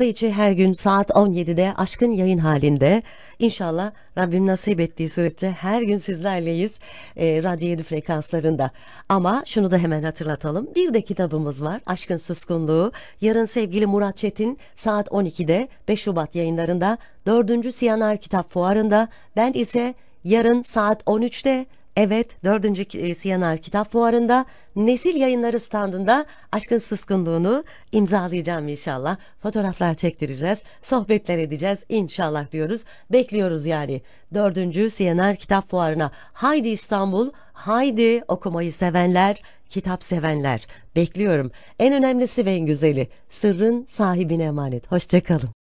Hafta içi her gün saat 17'de aşkın yayın halinde. İnşallah Rabbim nasip ettiği sürece her gün sizlerleyiz e, Radyo 7 frekanslarında. Ama şunu da hemen hatırlatalım. Bir de kitabımız var. Aşkın Suskunluğu. Yarın sevgili Murat Çetin saat 12'de 5 Şubat yayınlarında 4. Siyanar Kitap Fuarı'nda. Ben ise yarın saat 13'te Evet, 4. Siyanar e, Kitap Fuarı'nda Nesil Yayınları standında Aşkın Sıskınlığını imzalayacağım inşallah. Fotoğraflar çektireceğiz, sohbetler edeceğiz inşallah diyoruz. Bekliyoruz yani 4. Siyanar Kitap Fuarı'na. Haydi İstanbul, haydi okumayı sevenler, kitap sevenler. Bekliyorum. En önemlisi ve en güzeli sırrın sahibine emanet. Hoşçakalın.